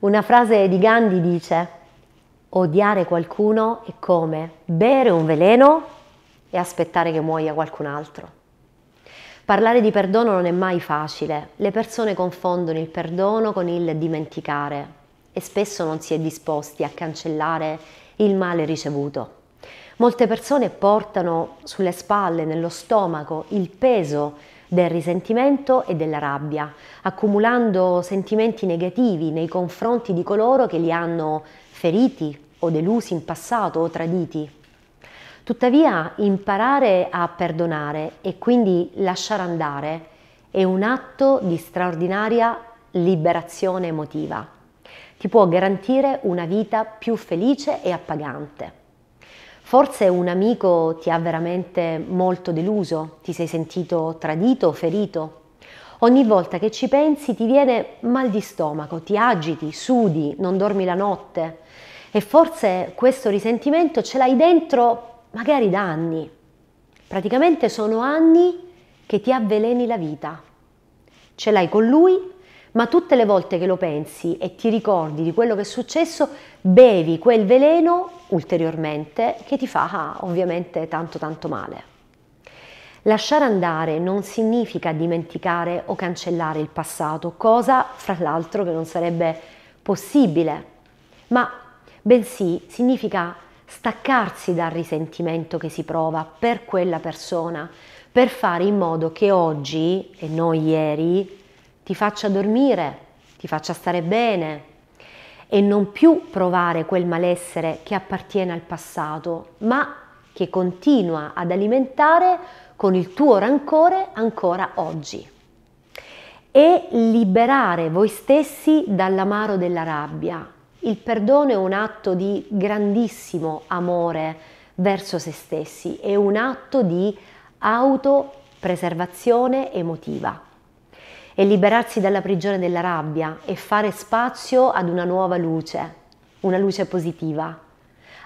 Una frase di Gandhi dice, odiare qualcuno è come bere un veleno e aspettare che muoia qualcun altro. Parlare di perdono non è mai facile, le persone confondono il perdono con il dimenticare e spesso non si è disposti a cancellare il male ricevuto. Molte persone portano sulle spalle, nello stomaco, il peso del risentimento e della rabbia, accumulando sentimenti negativi nei confronti di coloro che li hanno feriti o delusi in passato o traditi. Tuttavia imparare a perdonare e quindi lasciare andare è un atto di straordinaria liberazione emotiva. Ti può garantire una vita più felice e appagante. Forse un amico ti ha veramente molto deluso, ti sei sentito tradito, ferito. Ogni volta che ci pensi ti viene mal di stomaco, ti agiti, sudi, non dormi la notte e forse questo risentimento ce l'hai dentro magari da anni. Praticamente sono anni che ti avveleni la vita. Ce l'hai con lui ma tutte le volte che lo pensi e ti ricordi di quello che è successo, bevi quel veleno ulteriormente che ti fa ovviamente tanto tanto male. Lasciare andare non significa dimenticare o cancellare il passato, cosa fra l'altro che non sarebbe possibile, ma bensì significa staccarsi dal risentimento che si prova per quella persona, per fare in modo che oggi e non ieri ti faccia dormire, ti faccia stare bene e non più provare quel malessere che appartiene al passato, ma che continua ad alimentare con il tuo rancore ancora oggi. E liberare voi stessi dall'amaro della rabbia. Il perdono è un atto di grandissimo amore verso se stessi, è un atto di autopreservazione emotiva e liberarsi dalla prigione della rabbia e fare spazio ad una nuova luce, una luce positiva.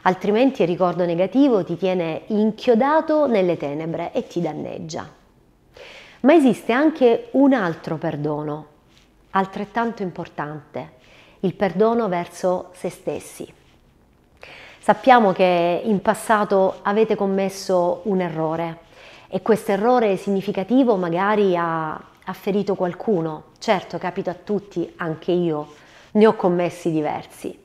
Altrimenti il ricordo negativo ti tiene inchiodato nelle tenebre e ti danneggia. Ma esiste anche un altro perdono, altrettanto importante, il perdono verso se stessi. Sappiamo che in passato avete commesso un errore e questo errore significativo magari ha ha ferito qualcuno. Certo, capita a tutti, anche io ne ho commessi diversi.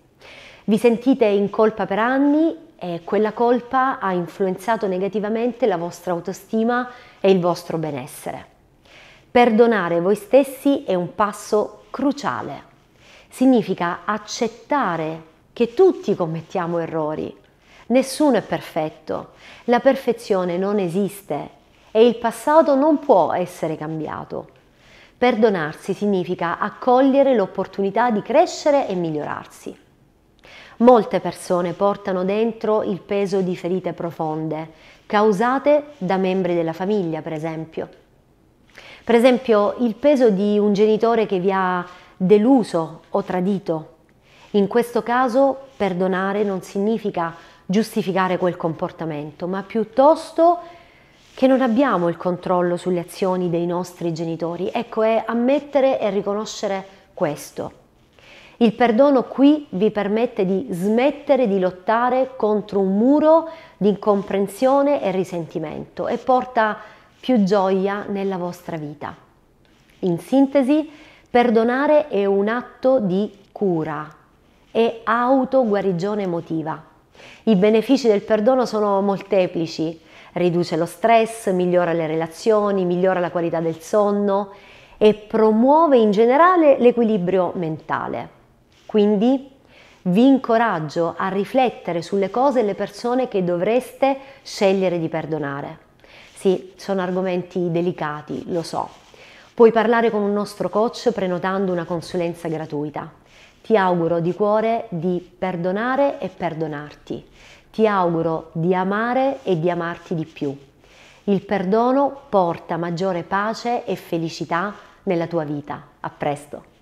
Vi sentite in colpa per anni e quella colpa ha influenzato negativamente la vostra autostima e il vostro benessere. Perdonare voi stessi è un passo cruciale. Significa accettare che tutti commettiamo errori. Nessuno è perfetto. La perfezione non esiste e il passato non può essere cambiato. Perdonarsi significa accogliere l'opportunità di crescere e migliorarsi. Molte persone portano dentro il peso di ferite profonde, causate da membri della famiglia, per esempio. Per esempio, il peso di un genitore che vi ha deluso o tradito. In questo caso, perdonare non significa giustificare quel comportamento, ma piuttosto che non abbiamo il controllo sulle azioni dei nostri genitori. Ecco, è ammettere e riconoscere questo. Il perdono qui vi permette di smettere di lottare contro un muro di incomprensione e risentimento e porta più gioia nella vostra vita. In sintesi, perdonare è un atto di cura e autoguarigione emotiva. I benefici del perdono sono molteplici, riduce lo stress, migliora le relazioni, migliora la qualità del sonno e promuove in generale l'equilibrio mentale. Quindi vi incoraggio a riflettere sulle cose e le persone che dovreste scegliere di perdonare. Sì, sono argomenti delicati, lo so. Puoi parlare con un nostro coach prenotando una consulenza gratuita. Ti auguro di cuore di perdonare e perdonarti ti auguro di amare e di amarti di più. Il perdono porta maggiore pace e felicità nella tua vita. A presto!